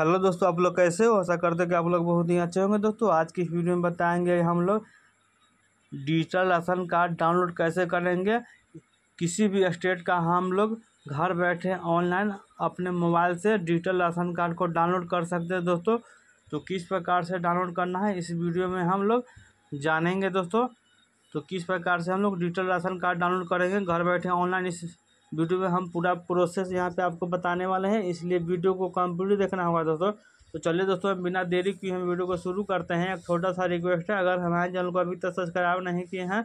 hello दोस्तों आप लोग कैसे हो ऐसा करते कि आप लोग बहुत ही अच्छे होंगे दोस्तों आज की इस वीडियो में बताएंगे हम लोग डिजिटल राशन कार्ड डाउनलोड कैसे करेंगे किसी भी स्टेट का हम लोग घर बैठे ऑनलाइन अपने मोबाइल से डिजिटल राशन कार्ड को डाउनलोड कर सकते हैं दोस्तों तो किस प्रकार से डाउनलोड करना है इस वीडियो में हम लोग जानेंगे दोस्तों तो किस प्रकार से हम लोग डिजिटल राशन कार्ड डाउनलोड करेंगे घर बैठे ऑनलाइन इस वीडियो में हम पूरा प्रोसेस यहाँ पे आपको बताने वाले हैं इसलिए वीडियो को कम्प्लीट देखना होगा दोस्तों तो चलिए दोस्तों बिना देरी किए हम वीडियो को शुरू करते हैं एक छोटा सा रिक्वेस्ट है अगर हमारे चैनल को अभी तक सब्सक्राइब नहीं किए हैं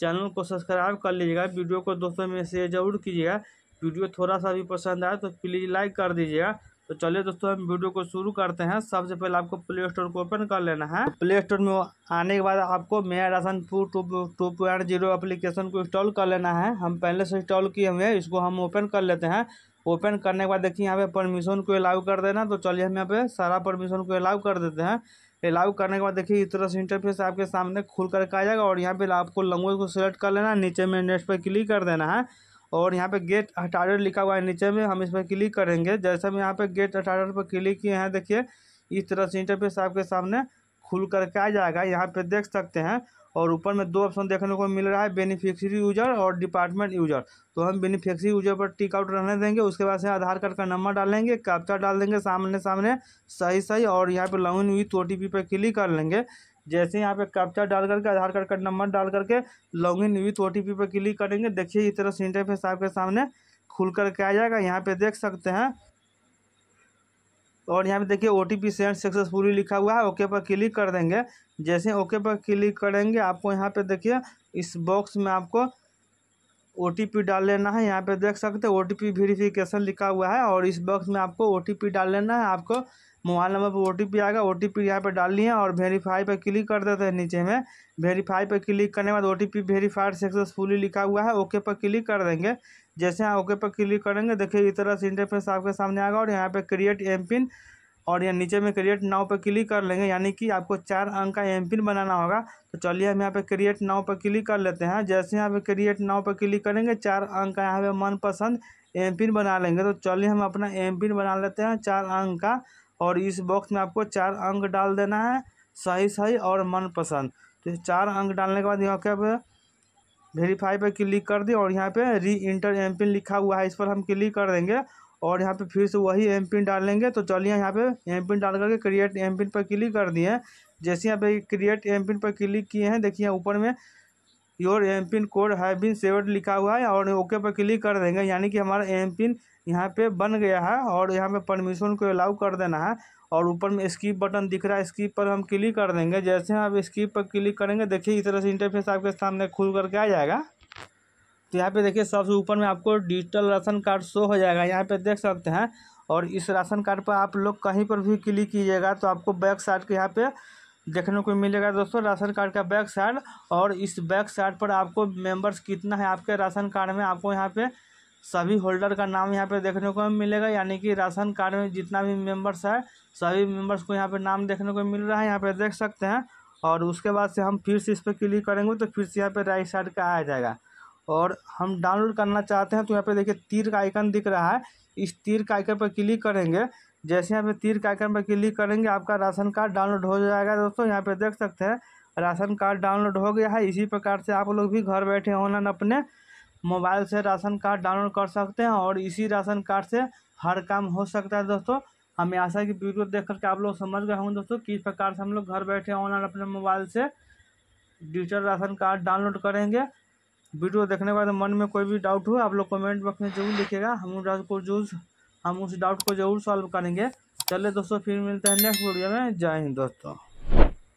चैनल को सब्सक्राइब कर लीजिएगा वीडियो को दोस्तों में शेयर जरूर कीजिएगा वीडियो थोड़ा सा भी पसंद आए तो प्लीज़ लाइक कर दीजिएगा तो चलिए दोस्तों हम वीडियो को शुरू करते हैं सबसे पहले आपको प्ले स्टोर को ओपन कर लेना है प्ले स्टोर में आने के बाद आपको मेरा ration two two point zero application को इंस्टॉल कर लेना है हम पहले से इंस्टॉल किए हुए हैं इसको हम ओपन कर लेते हैं ओपन करने के बाद देखिए यहाँ पे परमिशन को अलाउ कर देना तो चलिए हम यहाँ पे सारा परमिशन को अलाउ कर देते हैं अलाउ करने के बाद देखिए इस तरह से इंटरफेस आपके सामने खुल करके आ जाएगा और यहाँ पे आपको लैंग्वेज को सिलेक्ट कर लेना नीचे में नेक्स्ट पर क्लिक कर देना है और यहाँ पे गेट अठारह लिखा हुआ है नीचे में हम इस पर क्लिक करेंगे जैसे हम यहाँ पे गेट अठारह पर क्लिक किए हैं देखिए इस तरह से इंटरफेस आपके सामने खुल करके आ जाएगा यहाँ पे देख सकते हैं और ऊपर में दो ऑप्शन देखने को मिल रहा है बेनिफिशियरी यूजर और डिपार्टमेंट यूजर तो हम बेनिफिशियरी यूजर पर टिक आउट रहने देंगे उसके बाद से आधार कार्ड का नंबर डालेंगे कैप्चा डाल देंगे सामने सामने सही सही और यहाँ पे लॉग इन विथ ओ पर क्लिक कर लेंगे जैसे यहाँ पे कैप्चा डाल करके आधार कार्ड का नंबर डाल करके log in with O T P पर क्लिक करेंगे देखिए इस तरह से इंटरफेस आपके सामने खुल करके आ जाएगा यहाँ पे देख सकते हैं और यहाँ पे देखिए O T P send successfully लिखा हुआ है ओके पर क्लिक कर देंगे जैसे ओके पर क्लिक करेंगे आपको यहाँ पे देखिए इस बॉक्स में आपको ओ डाल लेना है यहाँ पे देख सकते हैं ओ टी वेरिफिकेशन लिखा हुआ है और इस बॉक्स में आपको ओ डाल लेना है आपको मोबाइल नंबर पर ओ आएगा ओ टी पी यहाँ पर डाल लिए और वेरीफाई पर क्लिक कर देते हैं नीचे में वेरीफाई पर क्लिक करने के बाद O T P verified successfully लिखा हुआ है ओके पर क्लिक कर देंगे जैसे यहाँ ओके पर क्लिक करेंगे देखिए इस तरह से इंटरफेस आपके सामने आएगा और यहाँ पर क्रिएट एम पिन और यहाँ नीचे में क्रिएट नाव पर क्लिक कर लेंगे यानी कि आपको चार अंक का एम पिन बनाना होगा तो चलिए हम यहाँ पे क्रिएट नाव पर क्लिक कर लेते हैं जैसे यहाँ पे क्रिएट नाव पर क्लिक करेंगे चार अंक का यहाँ पे मनपसंद एम पिन बना लेंगे तो चलिए हम अपना एम पिन बना लेते हैं चार अंक का और इस बॉक्स में आपको चार अंक डाल देना है सही सही और मनपसंद तो चार अंक डालने के बाद यहाँ क्या वेरीफाई पर क्लिक कर दें और यहाँ पे री इंटर एम पिन लिखा हुआ है इस पर हम क्लिक कर देंगे और यहाँ पे फिर से वही एम पिन डालेंगे तो चलिए यहाँ पे एम पिन डाल करके क्रिएट एम पिन पर क्लिक कर दिए जैसे यहाँ पे क्रिएट एम पिन पर क्लिक किए हैं देखिए ऊपर में your M pin code have been saved लिखा हुआ है और ओके पर क्लिक कर देंगे यानी कि हमारा एम पिन यहाँ पे बन गया है और यहाँ पे परमिशन को अलाउ कर देना है और ऊपर में स्किप बटन दिख रहा है स्किप पर हम क्लिक कर देंगे जैसे हम आप स्किप पर क्लिक करेंगे देखिए इस तरह से इंटरफेस आपके सामने खुल करके आ जाएगा तो यहाँ पे देखिए सबसे ऊपर में आपको डिजिटल राशन कार्ड शो हो जाएगा यहाँ पे देख सकते हैं और इस राशन कार्ड पर आप लोग कहीं पर भी क्लिक कीजिएगा तो आपको बैक साइड के यहाँ पे देखने को मिलेगा दोस्तों राशन कार्ड का बैक साइड और इस बैक साइड पर आपको मेंबर्स कितना है आपके राशन कार्ड में आपको यहाँ पे सभी होल्डर का नाम यहाँ पे देखने को मिलेगा यानी कि राशन कार्ड में जितना भी मेम्बर्स है सभी मेम्बर्स को यहाँ पर नाम देखने को मिल रहा है यहाँ पर देख सकते हैं और उसके बाद से हम फिर से इस पर क्लिक करेंगे तो फिर से यहाँ पर राइट साइड का आ जाएगा और हम डाउनलोड करना चाहते हैं तो यहाँ पे देखिए तीर का आइकन दिख रहा है इस तीर का आइकन पर क्लिक करेंगे जैसे यहाँ पे तीर का आइकन पर क्लिक करेंगे आपका राशन कार्ड डाउनलोड हो जाएगा दोस्तों यहाँ पे देख सकते हैं राशन कार्ड डाउनलोड हो गया है इसी प्रकार से आप लोग भी घर बैठे ऑनलाइन अपने मोबाइल से राशन कार्ड डाउनलोड कर सकते हैं और इसी राशन कार्ड से हर काम हो सकता है दोस्तों हमें आशा की वीडियो देख करके आप लोग समझ गए होंगे दोस्तों किस प्रकार से हम लोग घर बैठे ऑनलाइन अपने मोबाइल से डिजिटल राशन कार्ड डाउनलोड करेंगे वीडियो देखने के बाद मन में कोई भी डाउट हो आप लोग कमेंट बॉक्स में जरूर लिखेगा हम उस डाउट को जूस हम उस डाउट को जरूर सॉल्व करेंगे चलिए दोस्तों फिर मिलते हैं नेक्स्ट वीडियो में जय हिंद दोस्तों